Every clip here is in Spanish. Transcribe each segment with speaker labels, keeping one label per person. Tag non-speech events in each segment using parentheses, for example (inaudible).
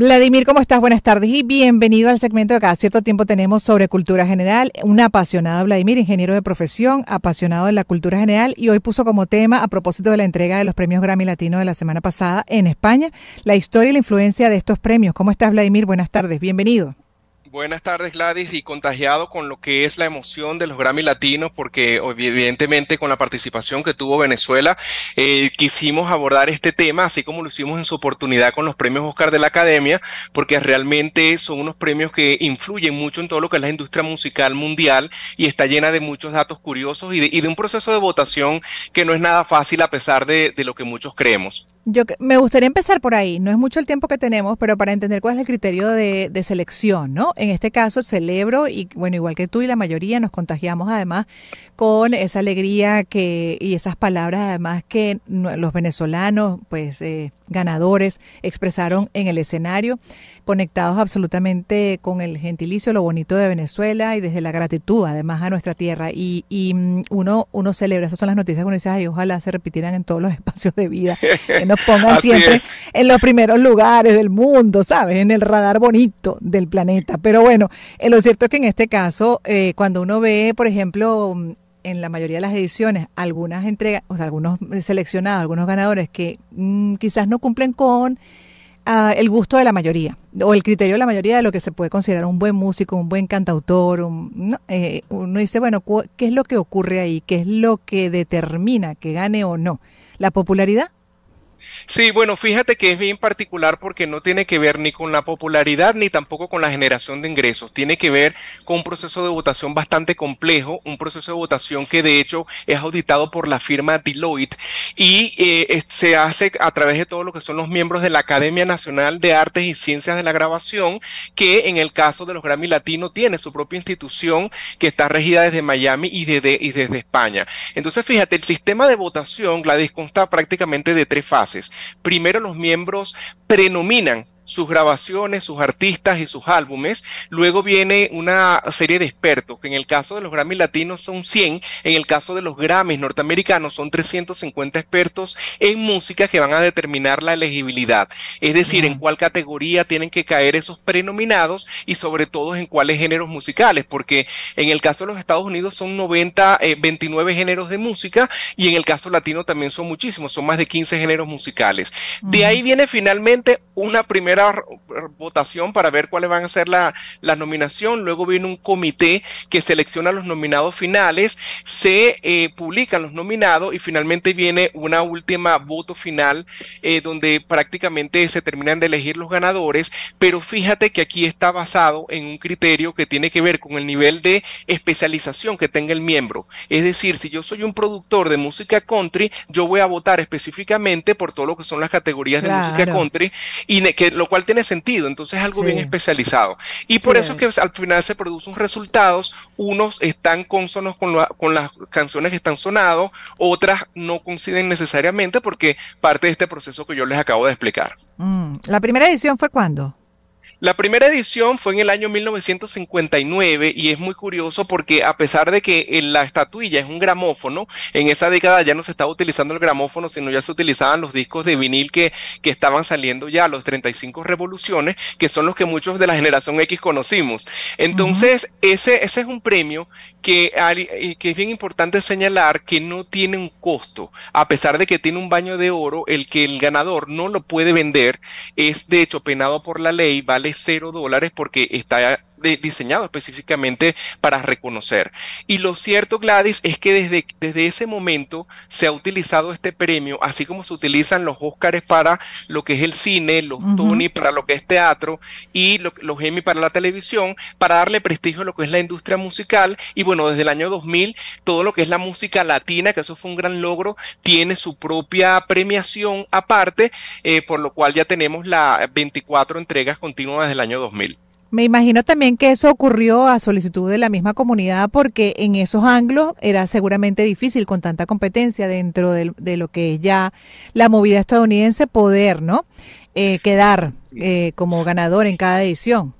Speaker 1: Vladimir, ¿cómo estás? Buenas tardes y bienvenido al segmento que cada cierto tiempo tenemos sobre cultura general. un apasionado Vladimir, ingeniero de profesión, apasionado de la cultura general y hoy puso como tema, a propósito de la entrega de los premios Grammy Latino de la semana pasada en España, la historia y la influencia de estos premios. ¿Cómo estás, Vladimir? Buenas tardes, bienvenido.
Speaker 2: Buenas tardes Gladys y contagiado con lo que es la emoción de los Grammy Latinos porque evidentemente con la participación que tuvo Venezuela eh, quisimos abordar este tema así como lo hicimos en su oportunidad con los premios Oscar de la Academia porque realmente son unos premios que influyen mucho en todo lo que es la industria musical mundial y está llena de muchos datos curiosos y de, un proceso de votación que no es nada fácil a pesar de, lo que muchos creemos.
Speaker 1: Yo me gustaría empezar por ahí, no es mucho el tiempo que tenemos, pero para entender cuál es el criterio de selección, ¿no? en este caso celebro y bueno, igual que tú y la mayoría nos contagiamos además con esa alegría que y esas palabras además que los venezolanos pues eh, ganadores expresaron en el escenario, conectados absolutamente con el gentilicio, lo bonito de Venezuela y desde la gratitud además a nuestra tierra. Y, y mm, uno, uno celebra, esas son las noticias que uno dice, ay, ojalá se repitieran en todos los (laughs) espacios de vida, que nos pongan siempre en los primeros lugares del mundo, ¿sabes? En el radar bonito del planeta. Pero bueno, eh, lo cierto es que en este caso, eh, cuando uno ve, por ejemplo, mm, en la mayoría de las ediciones algunas entregas, o sea, algunos seleccionados, algunos ganadores que mm, quizás no cumplen con ah, el gusto de la mayoría o el criterio de la mayoría de lo que se puede considerar un buen músico, un buen cantautor. no, eh, uno dice, bueno, ¿qué es lo que ocurre ahí? ¿Qué es lo que determina que gane o no? ¿La popularidad
Speaker 2: Sí, bueno, fíjate que es bien particular porque no tiene que ver ni con la popularidad ni tampoco con la generación de ingresos. Tiene que ver con un proceso de votación bastante complejo, un proceso de votación que de hecho es auditado por la firma Deloitte y eh, se hace a través de todo lo que son los miembros de la Academia Nacional de Artes y Ciencias de la Grabación, que en el caso de los Grammy Latino tiene su propia institución que está regida desde Miami y desde, y desde España. Entonces, fíjate, el sistema de votación, la consta prácticamente de tres fases. Primero los miembros prenominan sus grabaciones, sus artistas y sus álbumes. Luego viene una serie de expertos, que en el caso de los Grammy latinos son 100, en el caso de los Grammys norteamericanos son 350 expertos en música que van a determinar la elegibilidad, es decir, en cuál categoría tienen que caer esos prenominados y sobre todo en cuáles géneros musicales, porque en el caso de los Estados Unidos son 90, 29 eh, géneros de música y en el caso latino también son muchísimos, son más de 15 géneros musicales. De ahí viene finalmente una primera votación para ver cuáles van a ser la, la nominación, luego viene un comité que selecciona los nominados finales, se eh, publican los nominados y finalmente viene una última voto final eh, donde prácticamente se terminan de elegir los ganadores, pero fíjate que aquí está basado en un criterio que tiene que ver con el nivel de especialización que tenga el miembro. Es decir, si yo soy un productor de música country, yo voy a votar específicamente por todo lo que son las categorías de música country y que lo, cual tiene sentido, entonces es algo bien especializado. Y por eso es que al final se producen resultados, unos están consonos con, con las canciones que están sonados, otras no coinciden necesariamente porque parte de este proceso que yo les acabo de explicar.
Speaker 1: Mm, ¿La primera edición fue cuándo?
Speaker 2: La primera edición fue en el año 1959 y es muy curioso porque a pesar de que eh, la estatuilla es un gramófono, en esa década ya no se estaba utilizando el gramófono, sino ya se utilizaban los discos de vinil que, estaban saliendo ya, los 35 revoluciones, que son los que muchos de la generación X conocimos. Entonces, ese, es un premio que, que es bien importante señalar que no tiene un costo, a pesar de que tiene un baño de oro, el que el ganador no lo puede vender es de hecho penado por la ley, vale cero dólares porque está diseñado específicamente para reconocer. Y lo cierto, Gladys, es que desde, desde ese momento se ha utilizado este premio, así como se utilizan los Óscares para lo que es el cine, los Tony para lo que es teatro y los Emmy para la televisión, para darle prestigio a lo que es la industria musical. Y bueno, desde el año 2000, todo lo que es la música latina, que eso fue un gran logro, tiene su propia premiación aparte, eh, por lo cual ya tenemos las 24 entregas continuas desde el año 2000.
Speaker 1: Me imagino también que eso ocurrió a solicitud de la misma comunidad porque en esos ángulos era seguramente difícil con tanta competencia dentro de, lo que es ya la movida estadounidense poder, ¿no? Eh, quedar eh, como ganador en cada edición.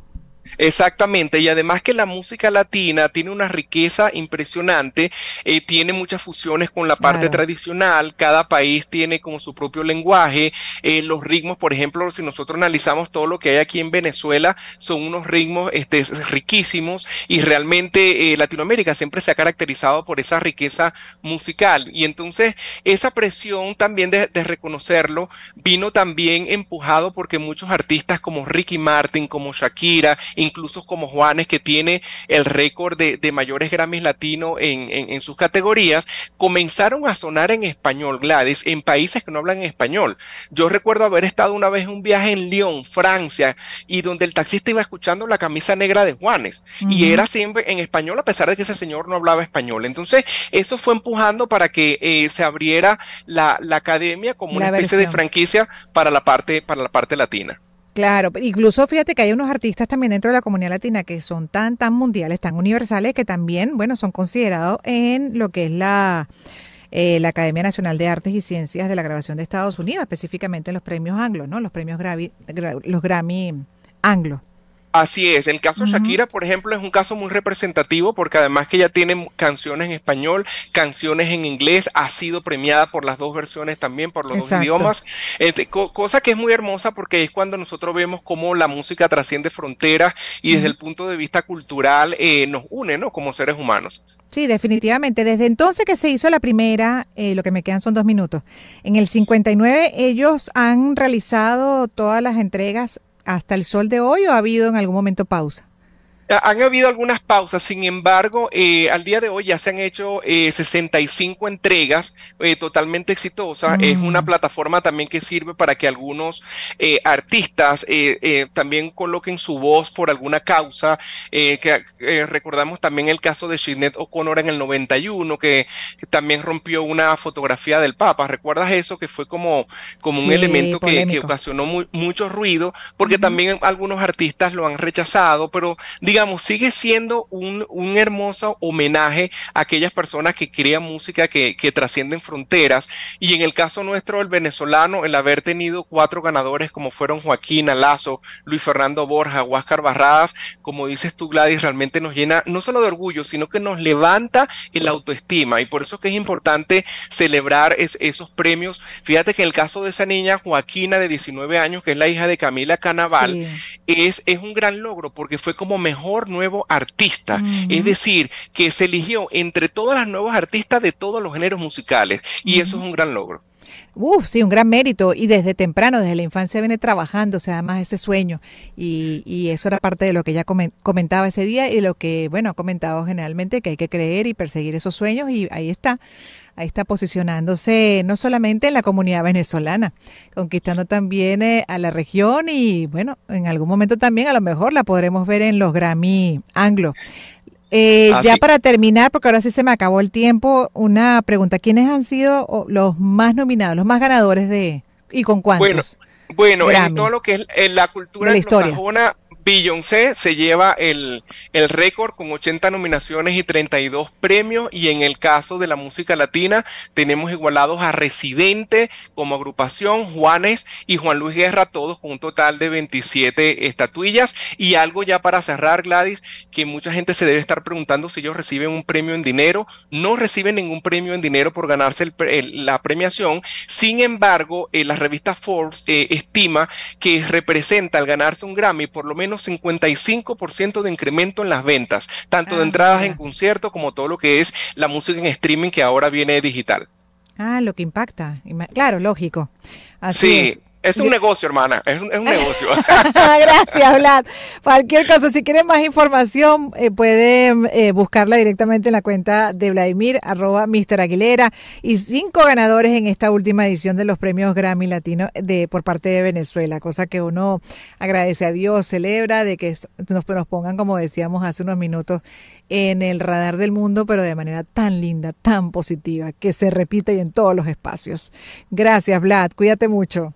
Speaker 2: Exactamente, y además que la música latina tiene una riqueza impresionante, eh, tiene muchas fusiones con la parte tradicional, cada país tiene como su propio lenguaje, eh, los ritmos, por ejemplo, si nosotros analizamos todo lo que hay aquí en Venezuela, son unos ritmos este, riquísimos y realmente eh, Latinoamérica siempre se ha caracterizado por esa riqueza musical. Y entonces esa presión también de, de reconocerlo vino también empujado porque muchos artistas como Ricky Martin, como Shakira, incluso como Juanes, que tiene el récord de, mayores Grammys latino en, sus categorías, comenzaron a sonar en español, Gladys, en países que no hablan español. Yo recuerdo haber estado una vez en un viaje en Lyon, Francia, y donde el taxista iba escuchando la camisa negra de Juanes, y era siempre en español, a pesar de que ese señor no hablaba español. Entonces, eso fue empujando para que eh, se abriera la, academia como una especie de franquicia para la parte, para la parte latina.
Speaker 1: Claro, incluso fíjate que hay unos artistas también dentro de la comunidad latina que son tan, tan mundiales, tan universales, que también, bueno, son considerados en lo que es la, eh, la Academia Nacional de Artes y Ciencias de la Grabación de Estados Unidos, específicamente los premios anglos, ¿no? Los premios los Grammy anglos.
Speaker 2: Así es, el caso Shakira, por ejemplo, es un caso muy representativo porque además que ella tiene canciones en español, canciones en inglés, ha sido premiada por las dos versiones también, por los dos idiomas, eh, cosa que es muy hermosa porque es cuando nosotros vemos cómo la música trasciende fronteras y desde el punto de vista cultural eh, nos une, ¿no? Como seres humanos.
Speaker 1: Sí, definitivamente. Desde entonces que se hizo la primera, eh, lo que me quedan son dos minutos. En el 59 ellos han realizado todas las entregas hasta el sol de hoy o ha habido en algún momento pausa?
Speaker 2: Han habido algunas pausas, sin embargo, eh, al día de hoy ya se han hecho 65 eh, entregas eh, totalmente exitosas. Es mm. una plataforma también que sirve para que algunos artistas también coloquen su voz por alguna causa. que, recordamos también el caso de Shinet O'Connor en el 91, que, también rompió una fotografía del Papa. ¿Recuerdas eso? Que fue como, como un elemento que, ocasionó mucho ruido, porque también algunos artistas lo han rechazado, pero digamos digamos, sigue siendo un, un, hermoso homenaje a aquellas personas que crean música que, trascienden fronteras. Y en el caso nuestro, el venezolano, el haber tenido cuatro ganadores como fueron Joaquín Alazo, Luis Fernando Borja, Huáscar Barradas, como dices tú, Gladys, realmente nos llena no solo de orgullo, sino que nos levanta la autoestima. Y por eso es que es importante celebrar esos premios. Fíjate que en el caso de esa niña, Joaquina, de 19 años, que es la hija de Camila Canaval, es, es un gran logro porque fue como mejor nuevo artista. Es decir, que se eligió entre todas las nuevas artistas de todos los géneros musicales. Y eso es un gran logro.
Speaker 1: Uf, sí, un gran mérito. Y desde temprano, desde la infancia, viene trabajando, sea, más ese sueño. Y, y eso era parte de lo que ella comentaba ese día y lo que, bueno, ha comentado generalmente, que hay que creer y perseguir esos sueños. Y ahí está, ahí está posicionándose no solamente en la comunidad venezolana, conquistando también eh, a la región y, bueno, en algún momento también a lo mejor la podremos ver en los Grammy anglo. Eh, ah, ya para terminar, porque ahora sí se me acabó el tiempo, una pregunta. ¿Quiénes han sido los más nominados, los más ganadores de... y con cuántos?
Speaker 2: Bueno, en todo lo que es la cultura anglosajona Beyoncé se lleva el, récord con 80 nominaciones y 32 premios y en el caso de la música latina tenemos igualados a Residente como agrupación, Juanes y Juan Luis Guerra, todos con un total de 27 estatuillas y algo ya para cerrar Gladys, que mucha gente se debe estar preguntando si ellos reciben un premio en dinero, no reciben ningún premio en dinero por ganarse la premiación, sin embargo eh, la revista Forbes eh, estima que representa al ganarse un Grammy por lo menos 55% de incremento en las ventas, tanto de ah, entradas en concierto como todo lo que es la música en streaming que ahora viene digital.
Speaker 1: Ah, lo que impacta. Claro, lógico. Así sí, es un
Speaker 2: negocio, hermana, es un, (laughs) negocio. (laughs)
Speaker 1: Gracias, Vlad. Cualquier cosa, si quieren más información, eh, pueden eh, buscarla directamente en la cuenta de Vladimir, arroba Mr. Aguilera, y cinco ganadores en esta última edición de los premios Grammy Latino de, por parte de Venezuela, cosa que uno agradece a Dios, celebra de que nos, pongan, como decíamos hace unos minutos, en el radar del mundo, pero de manera tan linda, tan positiva, que se repite y en todos los espacios. Gracias, Vlad. Cuídate mucho.